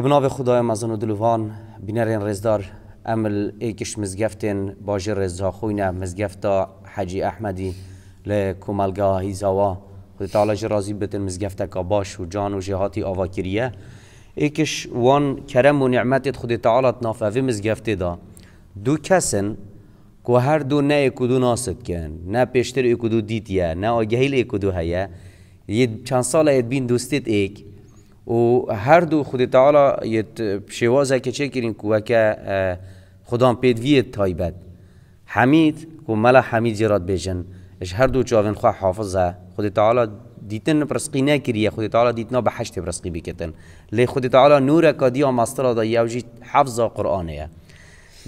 ابناب خدای خدایم از دلوان بینرین رزدار امل ایکش مزگفتین باجر رزا خوینه مزگفتا حجی احمدی لکمالگاه هیزاوا خود تعالی جرازی بتن مزگفتا که باش و جان و جهاتی کریه ایکش وان کرم و نعمتت خود تعالی نافوی مزگفته دا دو کسن که هر دو نه اکدو ناسد کن نه پیشتر اکدو دیتیه نه آگهیل اکدو هیه یه چند سال بین دوستت ایک و هر دو خود تعالی یه شوازه که چه کرین کوکه خدام پیدوی تایبت حمید و ملا حمید جرات بیشن اش هر دو چاون خواه حافظه خود تعالی دیتن برسقی نکریه خود تعالی دیتنا به حشت برسقی بکتن لی خود تعالی نور کادی آمستر دا یوجی حفظ قرآنه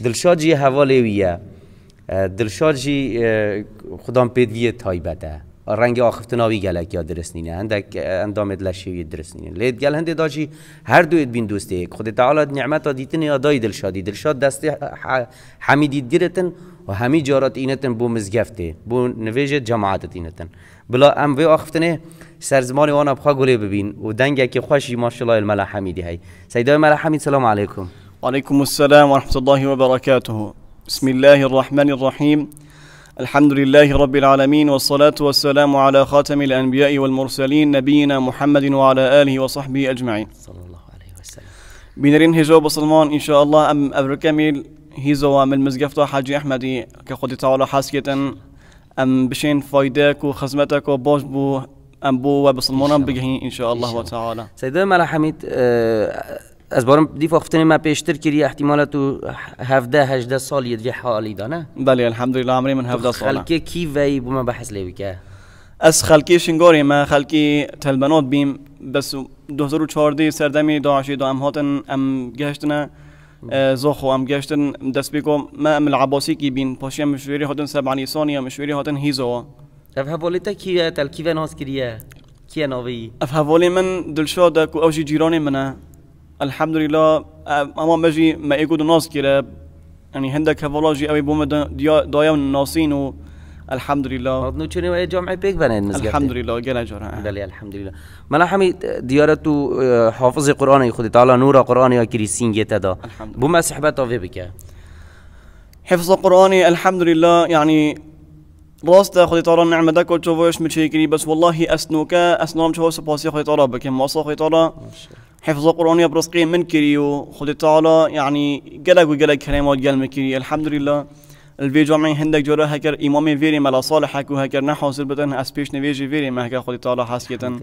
دلشاد جی حوالیویه دلشاد جی خدام پیدوی تایبته رنگ آخفتناوی گلک یا درست نینه هندک اندامت لشیوی درست نینه لید گل هنده داجی هر دوید بین دوسته یک خود تعالی نعمت دیتن یا دای دلشادی دلشاد دست حمیدی دیرتن و همی جارات اینتن بو مزگفته بو نویج جماعت اینتن بلا ام وی آخفتنه سرزمان وانا بخوا گله ببین و دنگ که خوشی ماشالله الملا حمیدی های سیدای ملا حمید سلام علیکم علیکم السلام و رحمت الله و برکاته بسم الله الرحمن الرحیم الحمد لله رب العالمين والصلاة والسلام على خاتم الأنبياء والمرسلين نبينا محمد وعلى آله وصحبه أجمعين صلى الله عليه وسلم بنرين هجو بسلمان إن شاء الله أم أبر كامل هزو من مزقفت حاجي أحمدي كخدي تعالى حاسكة أم بشين فايدك وخزمتك وبوش بو أم بو وبسلمان بجهين إن شاء الله وتعالى سيدنا ملا حميد أه از بارم دیف اختن ما پیشتر کری احتمالا تو هفده هجده سال یه دری حالی دانه بله الحمدلله عمری من هفده ساله خلکی کی وی بما بحث لیوی که از خلکی شنگاری ما خلکی تلبنات بیم بس و 2014 سردمی داعشی دا ام هاتن ام گشتنه اه، زخو ام گشتن دست بیکو ما ام العباسی کی بین پاشیم مشوری هاتن سبعانی ثانیه مشوری هاتن هیزو اف هفولیتا کیه تلکیوه ناز کریه کیه ناوی اف هفولی من دلشاد اکو اوشی جیرانی منه الحمد لله اما مجي ما يقود الناس كده يعني هندك هفولوجي قوي بوم دايم ناسين و الحمد لله آه، نو چنین آه. آه، و جامعه بيك بنن نزگفت الحمد لله جل جرا بله الحمد لله من همی دیار تو حافظ قرآن خود تعالى نور قرآن يا کریسین گیت دا بوم صحبت اوی بك حفظ قرآن الحمد لله يعني راسته خدي تعالى نعمة دك وتشوفوش متشيكري بس والله أسنوكا أسنوم تشوفو سباسي خدي تعالى بكم واصل خدي تعالى حفظ القرآن يا برسقين من كريو خد تعالى يعني جلق وجلق كلمات جل مكري الحمد لله الفيديو جامعي هندك جورا هكر إمام فيري ملا صالح هكو هكر نحاصل بتن أسبيش نفيجي فيري ما هكا خد تعالى حسكتا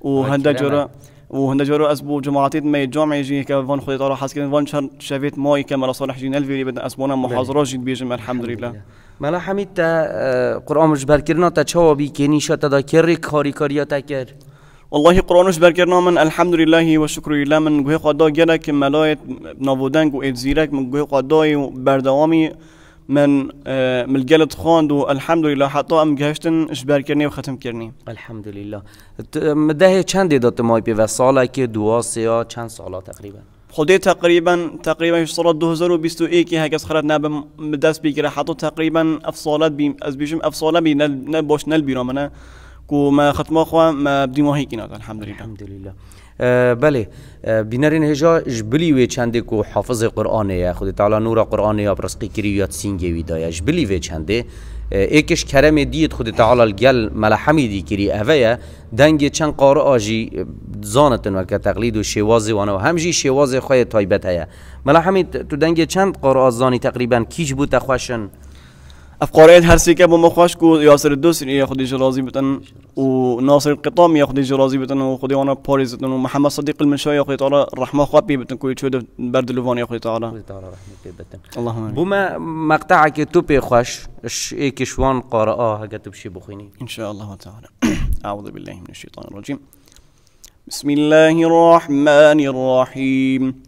وهندك جورا وهندك جورا اسبو جماعتين ما الجامعة يجي فان خد تعالى حاسكتن فان شهر شافيت ماي كما صالح جين الفيري بدنا اسبونا محاضرات جيت بيجم الحمد لله ملا حميد تا آه، قرآن مجبر کرنا تا چوا بی کنی شا تا کاری کاری تا کرد والله قرآن بر کرنا من الحمدلله و شکر الله من گوه خدا گره که ملایت نابودن و زیرک من گوه و بردوامی من اه، ملقلت و الحمد لله حتى ام گشتن اش کرنی و ختم کرنی الحمد لله مده چند دیدات مای پی و ساله که دعا سیا چند سالا تقریبا خودی تقریبا تقریبا سال 2021 که هکس خرد نبم دست بگیره حتی تقریبا افصالات بیم از بیشم افصالا بی نل باش نل بیرامنه ما ختم خوا ما بدیمو هیکینا الحمدلله الحمدلله بله بینرین هجا جبلی وی چنده کو حافظ قرآن یا خود تعالی نور قرآن یا برسقی کری یا سینگی وی دایا جبلی وی چنده ایکش کرم دید خود تعالی الگل ملحمی دی کری اوه دنگ چند قاره آجی زانتن ورکه تقلید و شواز وانه و همجی شواز خواه تایبت هیا ملحمی تو دنگ چند قاره آزانی تقریبا کیج بود تخوشن؟ افقاريت هرسي كابو مخوش كو ياسر الدوسري ياخد يجي راضي بتن وناصر القطام ياخد يجي راضي بتن وخدي وانا باريز بتن ومحمد صديق المنشاي ياخد تعالى الرحمه خوابي بتن كل شود برد لوفان ياخد تعالى اللهم امين بما مقطعك توبي خوش اش ايك شوان قراءه هكا تبشي بخيني ان شاء الله تعالى اعوذ بالله من الشيطان الرجيم بسم الله الرحمن الرحيم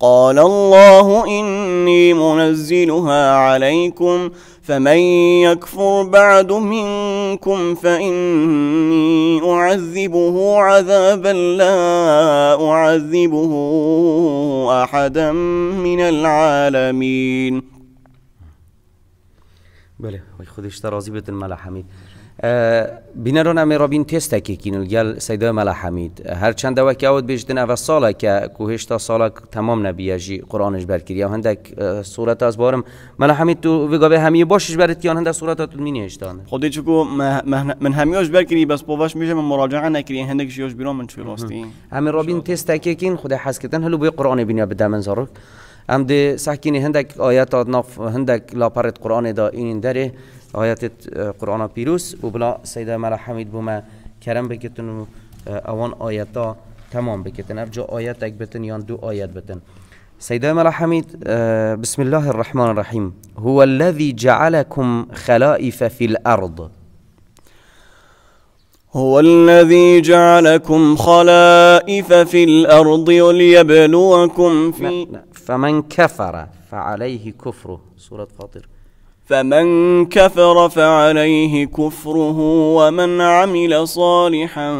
قال الله إني منزلها عليكم فمن يكفر بعد منكم فإني أعذبه عذابا لا أعذبه أحدا من العالمين بله وای خودش ترازی بتن ملا ملا حمید هر چند هر که آود بیشتن وەکیاوت سالا که کە تا ساڵک تمام نەبیەژی قرآنش برکری یا هندک صورت از بارم ملا حمید تو به همیه باشش صورت تو می نیشتان خودی چکو من همیش بەرگری بس پۆڤش میشه من مراجعە نەکری هەندێک ژۆش بیرۆ من چی ڕاستی ئەمی تست تێستێکێکین خودی خدا حس بۆی قڕانی بینە بدە من زڕک. ئەم دێ ساکینی هندک ئاەت ناف هندک قرآن دا این داره. آیات اه، قرآن پیروز و بلا سیده مرا حمید بومه کرم بکتن و اه، اوان آیتا تمام بکتن افجا آیت اک بتن یا دو آیت بتن سيدنا مرا حمید اه، بسم الله الرحمن الرحيم هو الذي جعلكم خلائف في الأرض هو الذي جعلكم خلائف في الأرض وليبلوكم في فمن كفر فعليه كفره سورة فاطر فمن كفر فعليه كفره ومن عمل صالحا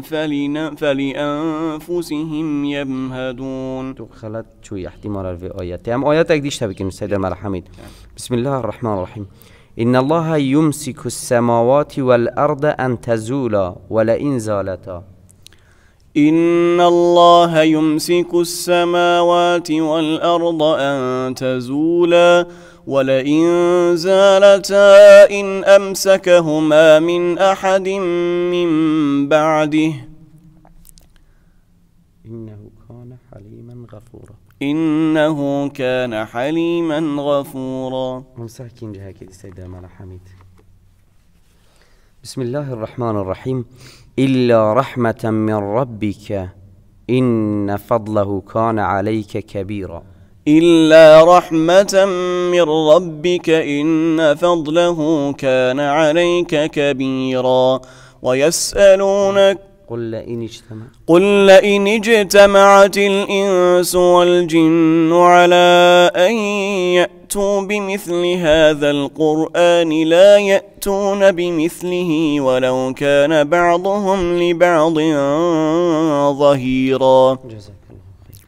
فلن فلأنفسهم يمهدون تو خلت احتمال في آيات أم آياتك ديش تبكي من السيد المرحمين بسم الله الرحمن الرحيم إن الله يمسك السماوات والأرض أن تزولا ولئن زالتا إن الله يمسك السماوات والأرض أن تزولا ولئن زالتا إن أمسكهما من أحد من بعده إنه كان حليما غفورا إنه كان حليما غفورا مساكين جهاك سيدة مالا حميد بسم الله الرحمن الرحيم إلا رحمة من ربك إن فضله كان عليك كبيرا إلا رحمة من ربك إن فضله كان عليك كبيرا ويسألونك قل لئن اجتمع قل إن اجتمعت الإنس والجن على أن يأتي ياتوا بمثل هذا القران لا ياتون بمثله ولو كان بعضهم لبعض ظهيرا جزاك الله خير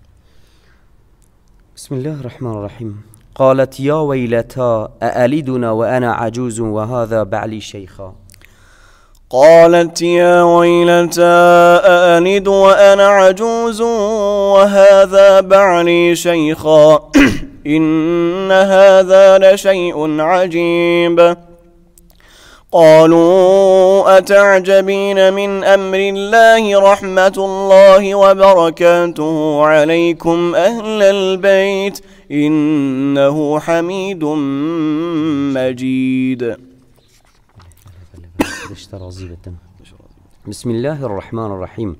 بسم الله الرحمن الرحيم قالت يا ويلتا أألدنا وأنا عجوز وهذا بعلي شيخا قالت يا ويلتا أألد وأنا عجوز وهذا بعلي شيخا إن هذا لشيء عجيب قالوا أتعجبين من أمر الله رحمة الله وبركاته عليكم أهل البيت إنه حميد مجيد بسم الله الرحمن الرحيم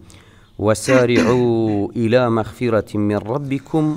وسارعوا إلى مغفرة من ربكم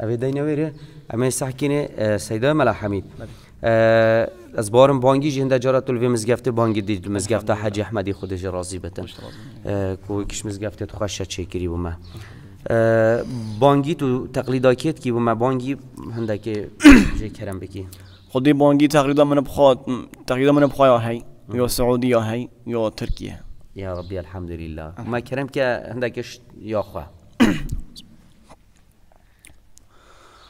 دای نویره امی ساحکینێ سەیدا ملا حمید از بارم بانگی جهند جارا تول مزگفته بانگی دید مزگفته حج احمدی خودش راضی بتن که کش مزگفته تو خوش بو ما. بانگی تو تقلیدا کیت کی ما بانگی هنده که جه کرم بکی خودی بانگی تقلیدا من بخواد تقلیدا من بخواد هی یا سعودی یا هی یا ترکیه یا ربی الحمدلله ما کرم که هنده یا خواه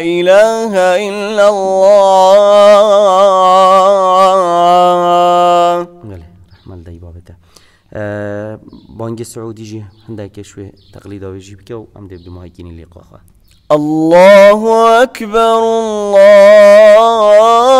إله إلا الله رحمة الله بابتا آه، بانج سعودي جي هنداك شوي تقليد ويجي بك وأم دبدو مهيكيني لقاء الله أكبر الله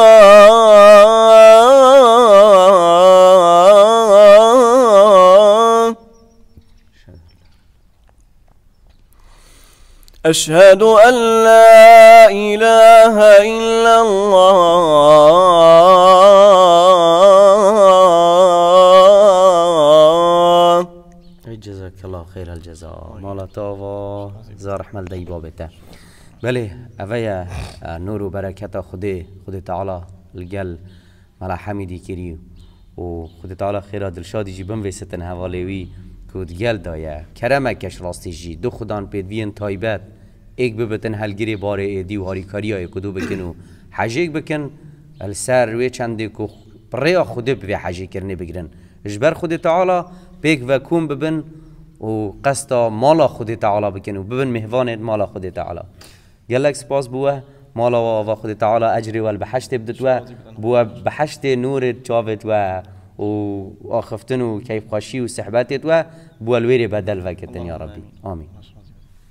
أشهد أن لا إله إلا الله جزاك الله خير الجزاء مالا تاوا زار حمل دي بابته بله اوه آه، نور و برکت خود خود تعالی الگل ملا حمیدی کری و خود تعالی خیر دلشادی جی بمویستن حوالیوی کود گل دایه کرم اکش راستی جی دو خودان پید وین تایبت ایک ببتن هلگیری بار ایدی و هاری کاری های کدو بکن و حجیک بکن السر روی چنده که پریا خود به حجی کرنه بگرن اجبر خود تعالی پیک و کون ببن و قصد مالا خود تعالی بکن و ببن مهوان مالا خود تعالی گلک سپاس بوه مالا و خود تعالی اجری و البحشت بدت و بوه بحشت نور چاوت و و آخفتن و کیف خوشی و صحبتت و بوالویر بدل وکتن یا ربی آمین